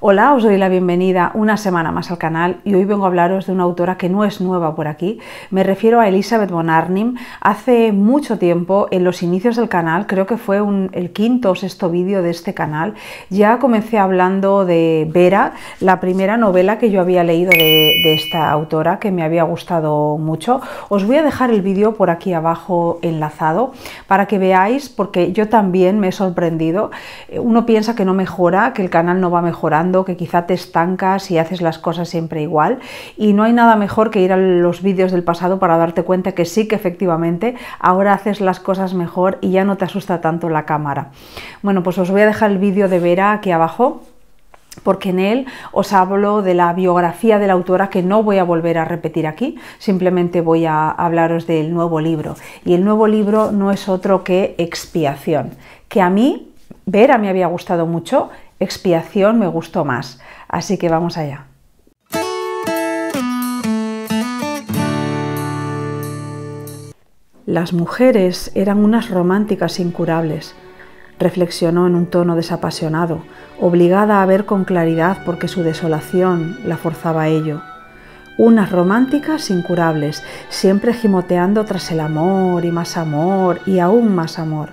Hola, os doy la bienvenida una semana más al canal y hoy vengo a hablaros de una autora que no es nueva por aquí. Me refiero a Elizabeth von Arnim. Hace mucho tiempo, en los inicios del canal, creo que fue el quinto o sexto vídeo de este canal, ya comencé hablando de Vera, la primera novela que yo había leído de, de esta autora que me había gustado mucho. Os voy a dejar el vídeo por aquí abajo enlazado para que veáis, porque yo también me he sorprendido. Eh, uno piensa que no mejora, que el canal no va mejorando que quizá te estancas y haces las cosas siempre igual. Y no hay nada mejor que ir a los vídeos del pasado para darte cuenta que sí que efectivamente ahora haces las cosas mejor y ya no te asusta tanto la cámara. Bueno, pues os voy a dejar el vídeo de Vera aquí abajo porque en él os hablo de la biografía de la autora que no voy a volver a repetir aquí, simplemente voy a hablaros del nuevo libro. Y el nuevo libro no es otro que Expiación, que a mí Vera me había gustado mucho, expiación me gustó más. Así que vamos allá. Las mujeres eran unas románticas incurables. Reflexionó en un tono desapasionado, obligada a ver con claridad porque su desolación la forzaba a ello. Unas románticas incurables, siempre gimoteando tras el amor y más amor y aún más amor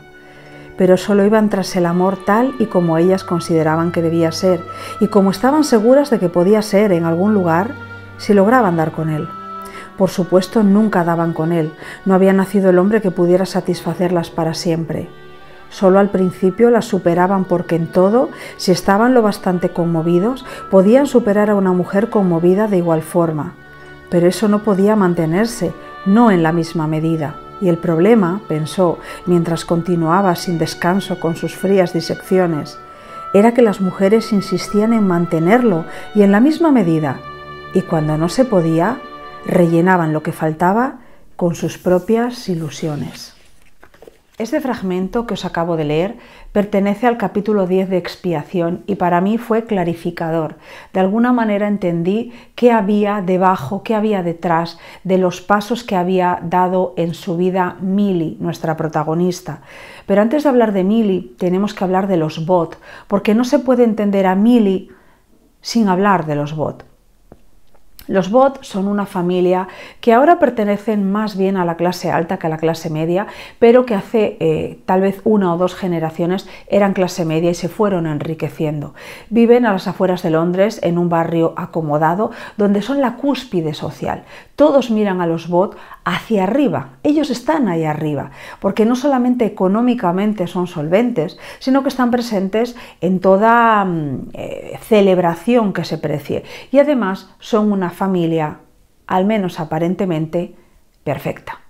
pero solo iban tras el amor tal y como ellas consideraban que debía ser, y como estaban seguras de que podía ser en algún lugar, si lograban dar con él. Por supuesto, nunca daban con él, no había nacido el hombre que pudiera satisfacerlas para siempre. Solo al principio las superaban porque en todo, si estaban lo bastante conmovidos, podían superar a una mujer conmovida de igual forma. Pero eso no podía mantenerse, no en la misma medida. Y el problema, pensó, mientras continuaba sin descanso con sus frías disecciones, era que las mujeres insistían en mantenerlo y en la misma medida, y cuando no se podía, rellenaban lo que faltaba con sus propias ilusiones. Este fragmento que os acabo de leer pertenece al capítulo 10 de Expiación y para mí fue clarificador. De alguna manera entendí qué había debajo, qué había detrás de los pasos que había dado en su vida Mili, nuestra protagonista. Pero antes de hablar de Mili, tenemos que hablar de los bot, porque no se puede entender a Mili sin hablar de los bot. Los bots son una familia que ahora pertenecen más bien a la clase alta que a la clase media, pero que hace eh, tal vez una o dos generaciones eran clase media y se fueron enriqueciendo. Viven a las afueras de Londres, en un barrio acomodado, donde son la cúspide social. Todos miran a los bots hacia arriba. Ellos están ahí arriba, porque no solamente económicamente son solventes, sino que están presentes en toda mm, eh, celebración que se precie. Y además son una familia, al menos aparentemente, perfecta.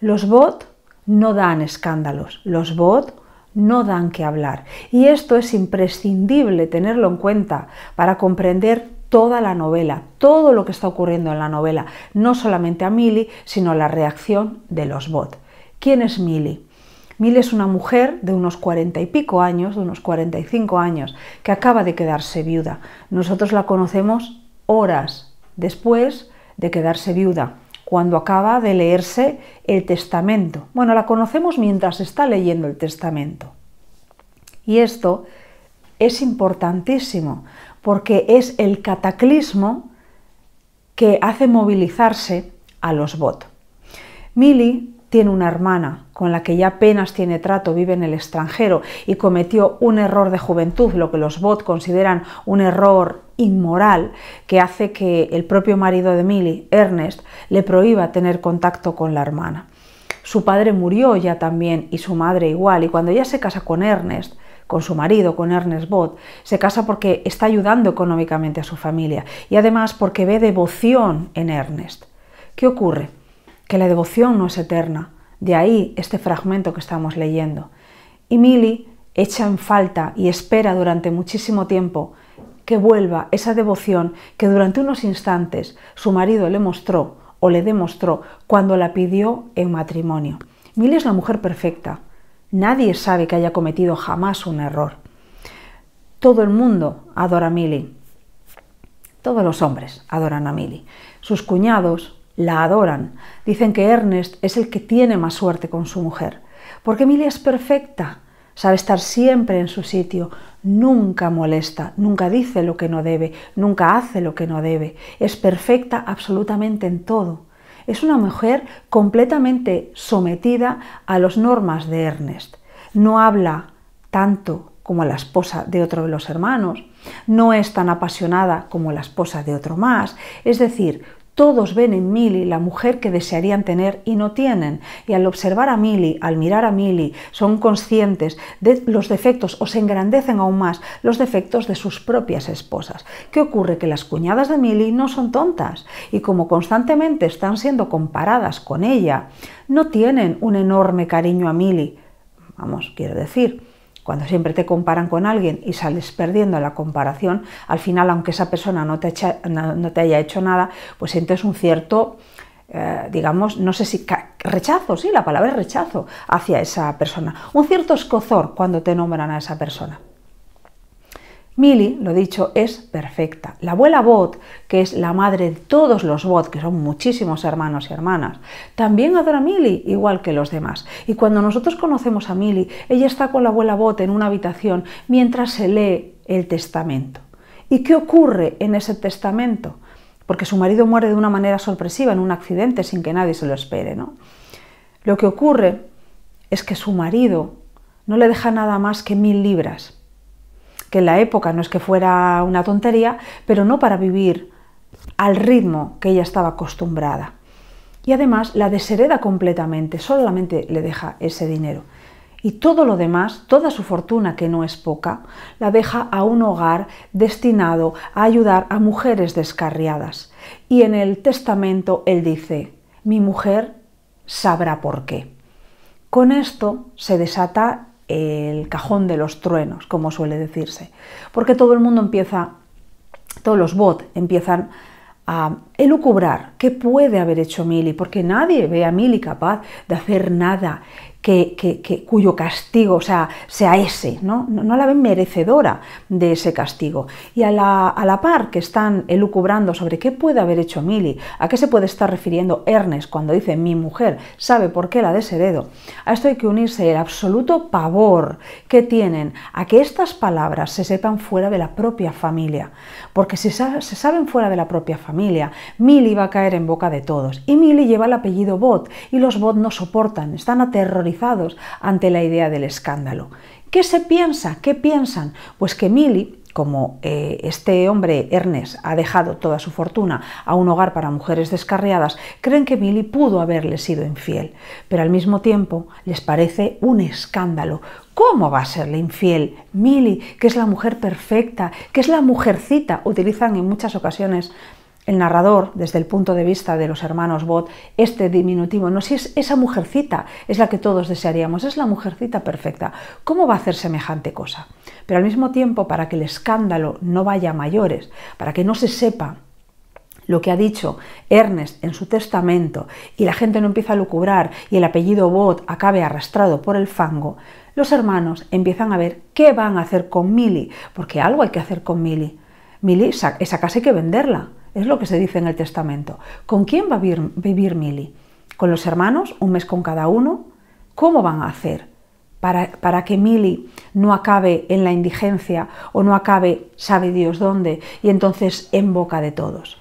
Los bot no dan escándalos, los bot no dan que hablar. Y esto es imprescindible tenerlo en cuenta para comprender toda la novela, todo lo que está ocurriendo en la novela, no solamente a Millie, sino la reacción de los bot. ¿Quién es Millie? Milly es una mujer de unos cuarenta y pico años, de unos cuarenta y cinco años, que acaba de quedarse viuda. Nosotros la conocemos horas después de quedarse viuda, cuando acaba de leerse el testamento. Bueno, la conocemos mientras está leyendo el testamento. Y esto es importantísimo, porque es el cataclismo que hace movilizarse a los bot. Millie tiene una hermana con la que ya apenas tiene trato, vive en el extranjero y cometió un error de juventud, lo que los bot consideran un error inmoral, que hace que el propio marido de Millie, Ernest, le prohíba tener contacto con la hermana. Su padre murió ya también y su madre igual, y cuando ella se casa con Ernest, con su marido, con Ernest Bott. Se casa porque está ayudando económicamente a su familia y además porque ve devoción en Ernest. ¿Qué ocurre? Que la devoción no es eterna. De ahí este fragmento que estamos leyendo. Y Milly echa en falta y espera durante muchísimo tiempo que vuelva esa devoción que durante unos instantes su marido le mostró o le demostró cuando la pidió en matrimonio. Millie es la mujer perfecta, Nadie sabe que haya cometido jamás un error. Todo el mundo adora a Millie. Todos los hombres adoran a Millie. Sus cuñados la adoran. Dicen que Ernest es el que tiene más suerte con su mujer. Porque Millie es perfecta. Sabe estar siempre en su sitio, nunca molesta, nunca dice lo que no debe, nunca hace lo que no debe. Es perfecta absolutamente en todo es una mujer completamente sometida a las normas de Ernest. No habla tanto como la esposa de otro de los hermanos, no es tan apasionada como la esposa de otro más, es decir, todos ven en Milly la mujer que desearían tener y no tienen. Y al observar a Milly, al mirar a Milly, son conscientes de los defectos o se engrandecen aún más los defectos de sus propias esposas. ¿Qué ocurre? Que las cuñadas de Milly no son tontas y como constantemente están siendo comparadas con ella, no tienen un enorme cariño a Milly. Vamos, quiero decir, cuando siempre te comparan con alguien y sales perdiendo la comparación, al final, aunque esa persona no te, haya hecho nada, pues sientes un cierto, eh, digamos, no sé si rechazo, sí, la palabra es rechazo hacia esa persona, un cierto escozor cuando te nombran a esa persona. Millie, lo dicho, es perfecta. La abuela Bot, que es la madre de todos los Bot, que son muchísimos hermanos y hermanas, también adora a Millie igual que los demás. Y cuando nosotros conocemos a Millie, ella está con la abuela Bot en una habitación mientras se lee el testamento. ¿Y qué ocurre en ese testamento? Porque su marido muere de una manera sorpresiva en un accidente sin que nadie se lo espere, ¿no? Lo que ocurre es que su marido no le deja nada más que mil libras que en la época no es que fuera una tontería, pero no para vivir al ritmo que ella estaba acostumbrada. Y además la deshereda completamente, solamente le deja ese dinero. Y todo lo demás, toda su fortuna, que no es poca, la deja a un hogar destinado a ayudar a mujeres descarriadas. Y en el testamento él dice, mi mujer sabrá por qué. Con esto se desata el cajón de los truenos, como suele decirse, porque todo el mundo empieza, todos los bots empiezan a elucubrar qué puede haber hecho Milly, porque nadie ve a Milly capaz de hacer nada que, cuyo castigo sea, sea ese, ¿no? ¿no? la ven merecedora de ese castigo. Y a la, par que están elucubrando sobre qué puede haber hecho Mili, a qué se puede estar refiriendo Ernest cuando dice mi mujer sabe por qué la de ese dedo, a esto hay que unirse el absoluto pavor que tienen a que estas palabras se sepan fuera de la propia familia, porque si se saben fuera de la propia familia, Mili va a caer en boca de todos. Y Mili lleva el apellido Bot y los Bot no soportan, están aterrorizados ante la idea del escándalo. ¿Qué se piensa? ¿Qué piensan? Pues que Milly como eh, este hombre, Ernest, ha dejado toda su fortuna a un hogar para mujeres descarriadas, creen que Milly pudo haberle sido infiel, pero al mismo tiempo les parece un escándalo. ¿Cómo va a serle infiel Milly, que es la mujer perfecta, que es la mujercita? Utilizan en muchas ocasiones el narrador, desde el punto de vista de los hermanos Bot, este diminutivo, no si es esa mujercita, es la que todos desearíamos, es la mujercita perfecta. ¿Cómo va a hacer semejante cosa? Pero al mismo tiempo, para que el escándalo no vaya a mayores, para que no se sepa lo que ha dicho Ernest en su testamento y la gente no empieza a lucubrar y el apellido Bot acabe arrastrado por el fango, los hermanos empiezan a ver qué van a hacer con Millie, porque algo hay que hacer con Millie. Millie, esa casa hay que venderla. Es lo que se dice en el testamento. ¿Con quién va a vivir, Mili? ¿Con los hermanos? ¿Un mes con cada uno? ¿Cómo van a hacer para, para que Mili no acabe en la indigencia o no acabe sabe Dios dónde y entonces en boca de todos?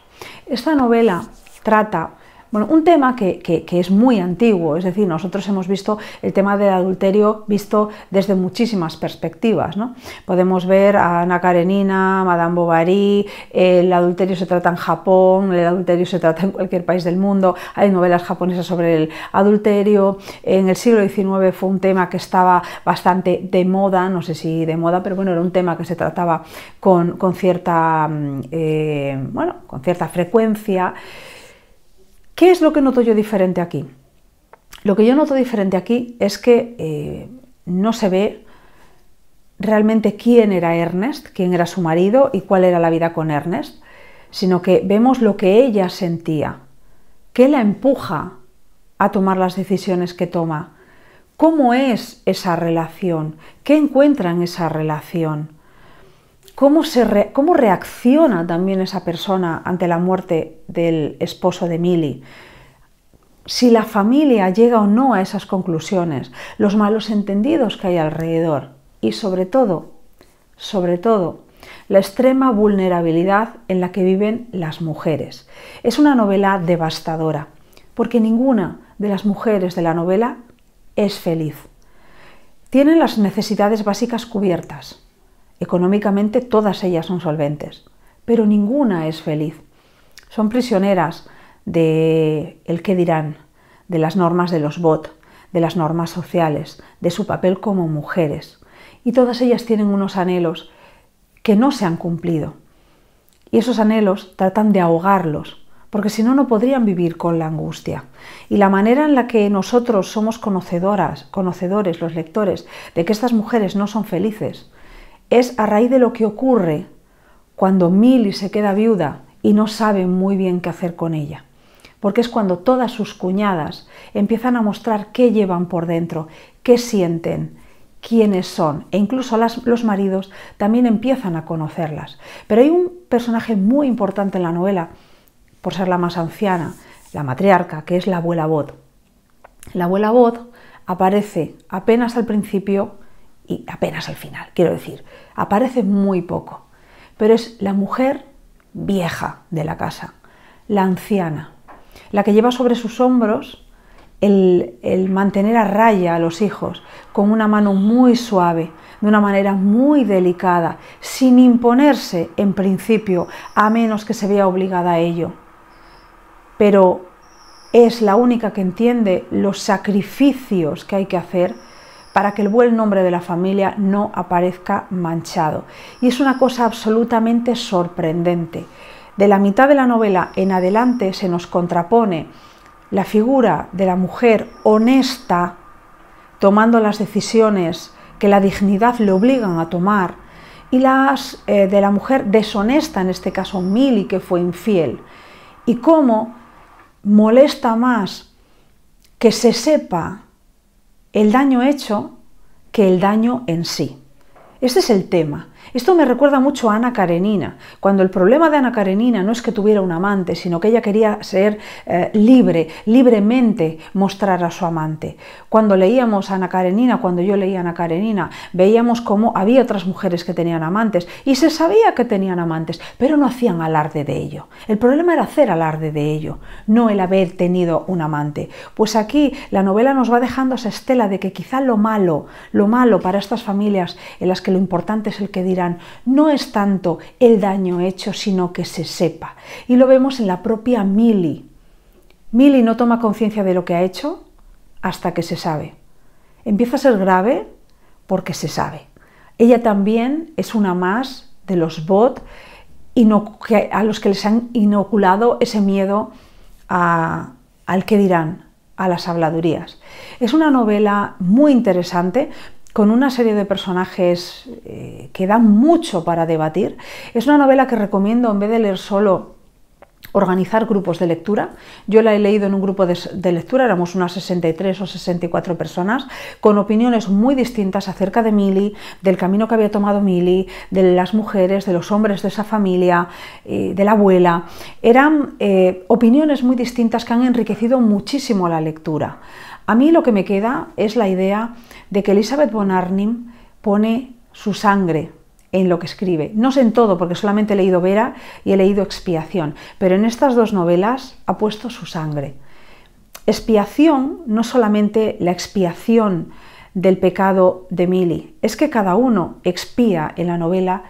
Esta novela trata bueno, un tema que, es muy antiguo, es decir, nosotros hemos visto el tema del adulterio visto desde muchísimas perspectivas. ¿no? Podemos ver a Ana Karenina, Madame Bovary, el adulterio se trata en Japón, el adulterio se trata en cualquier país del mundo, hay novelas japonesas sobre el adulterio, en el siglo XIX fue un tema que estaba bastante de moda, no sé si de moda, pero bueno, era un tema que se trataba con, cierta, mm, eh, bueno, con cierta frecuencia. ¿Qué es lo que noto yo diferente aquí? Lo que yo noto diferente aquí es que eh, no se ve realmente quién era Ernest, quién era su marido y cuál era la vida con Ernest, sino que vemos lo que ella sentía, qué la empuja a tomar las decisiones que toma, cómo es esa relación, qué encuentra en esa relación cómo, se reacciona también esa persona ante la muerte del esposo de Milly si la familia llega o no a esas conclusiones, los malos entendidos que hay alrededor y sobre todo, sobre todo, la extrema vulnerabilidad en la que viven las mujeres. Es una novela devastadora, porque ninguna de las mujeres de la novela es feliz. Tienen las necesidades básicas cubiertas, Económicamente todas ellas son solventes, pero ninguna es feliz. Son prisioneras de el qué dirán, de las normas de los bot, de las normas sociales, de su papel como mujeres. Y todas ellas tienen unos anhelos que no se han cumplido. Y esos anhelos tratan de ahogarlos, porque si no, no podrían vivir con la angustia. Y la manera en la que nosotros somos conocedoras, conocedores, los lectores, de que estas mujeres no son felices, es a raíz de lo que ocurre cuando Milly se queda viuda y no sabe muy bien qué hacer con ella. Porque es cuando todas sus cuñadas empiezan a mostrar qué llevan por dentro, qué sienten, quiénes son e incluso los maridos también empiezan a conocerlas. Pero hay un personaje muy importante en la novela, por ser la más anciana, la matriarca, que es la abuela Bot. La abuela Bot aparece apenas al principio y apenas al final, quiero decir, aparece muy poco, pero es la mujer vieja de la casa, la anciana, la que lleva sobre sus hombros el, el, mantener a raya a los hijos con una mano muy suave, de una manera muy delicada, sin imponerse en principio, a menos que se vea obligada a ello. Pero es la única que entiende los sacrificios que hay que hacer para que el buen nombre de la familia no aparezca manchado. Y es una cosa absolutamente sorprendente. De la mitad de la novela en adelante se nos contrapone la figura de la mujer honesta, tomando las decisiones que la dignidad le obligan a tomar, y las eh, de la mujer deshonesta, en este caso Milly, que fue infiel. Y cómo molesta más que se sepa el daño hecho que el daño en sí. Este es el tema. Esto me recuerda mucho a Ana Karenina, cuando el problema de Ana Karenina no es que tuviera un amante, sino que ella quería ser eh, libre, libremente mostrar a su amante. Cuando leíamos a Ana Karenina, cuando yo leía a Ana Karenina, veíamos cómo había otras mujeres que tenían amantes y se sabía que tenían amantes, pero no hacían alarde de ello. El problema era hacer alarde de ello, no el haber tenido un amante. Pues aquí la novela nos va dejando esa estela de que quizá lo malo, lo malo para estas familias en las que lo importante es el que dirán, no es tanto el daño hecho, sino que se sepa. Y lo vemos en la propia Mili. Mili no toma conciencia de lo que ha hecho hasta que se sabe. Empieza a ser grave porque se sabe. Ella también es una más de los bot a los que les han inoculado ese miedo al que dirán, a las habladurías. Es una novela muy interesante, con una serie de personajes eh, que dan mucho para debatir. Es una novela que recomiendo en vez de leer solo organizar grupos de lectura. Yo la he leído en un grupo de, lectura, éramos unas 63 o 64 personas, con opiniones muy distintas acerca de Mili, del camino que había tomado Mili, de las mujeres, de los hombres de esa familia, eh, de la abuela. Eran eh, opiniones muy distintas que han enriquecido muchísimo la lectura. A mí lo que me queda es la idea de que Elizabeth Bonarnim pone su sangre en lo que escribe. No sé en todo, porque solamente he leído Vera y he leído Expiación, pero en estas dos novelas ha puesto su sangre. Expiación no solamente la expiación del pecado de Mili, es que cada uno expía en la novela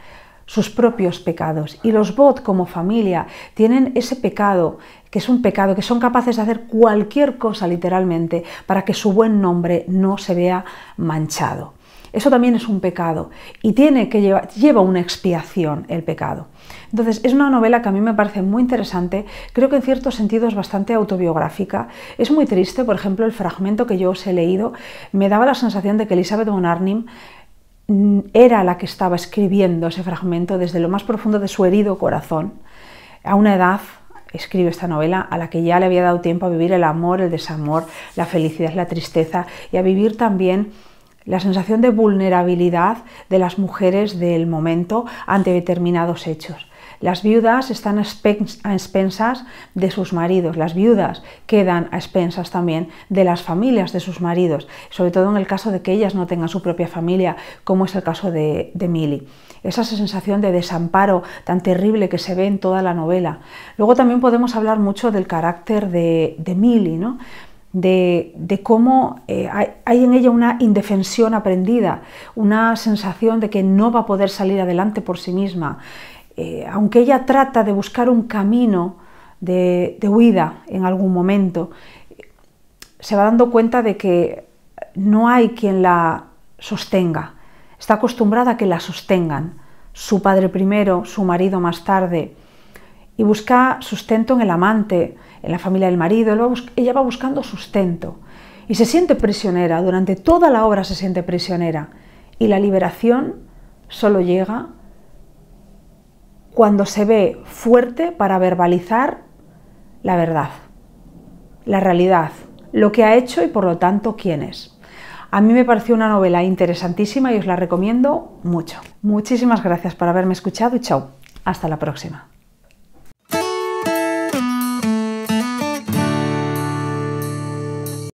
sus propios pecados y los Bot como familia tienen ese pecado que es un pecado, que son capaces de hacer cualquier cosa literalmente para que su buen nombre no se vea manchado. Eso también es un pecado y tiene que lleva una expiación el pecado. Entonces, es una novela que a mí me parece muy interesante, creo que en cierto sentido es bastante autobiográfica. Es muy triste, por ejemplo, el fragmento que yo os he leído me daba la sensación de que Elizabeth von Arnim mm, era la que estaba escribiendo ese fragmento desde lo más profundo de su herido corazón, a una edad escribe esta novela a la que ya le había dado tiempo a vivir el amor, el desamor, la felicidad, la tristeza y a vivir también la sensación de vulnerabilidad de las mujeres del momento ante determinados hechos. Las viudas están a expensas de sus maridos, las viudas quedan a expensas también de las familias de sus maridos, sobre todo en el caso de que ellas no tengan su propia familia, como es el caso de, de Millie. Esa sensación de desamparo tan terrible que se ve en toda la novela. Luego también podemos hablar mucho del carácter de, de Millie, ¿no? de, cómo eh, hay, en ella una indefensión aprendida, una sensación de que no va a poder salir adelante por sí misma. Eh, aunque ella trata de buscar un camino de huida en algún momento, se va dando cuenta de que no hay quien la sostenga. Está acostumbrada a que la sostengan. Su padre primero, su marido más tarde. Y busca sustento en el amante, en la familia del marido, ella va buscando sustento y se siente prisionera, durante toda la obra se siente prisionera y la liberación solo llega cuando se ve fuerte para verbalizar la verdad, la realidad, lo que ha hecho y por lo tanto quién es. A mí me pareció una novela interesantísima y os la recomiendo mucho. Muchísimas gracias por haberme escuchado y chao. Hasta la próxima.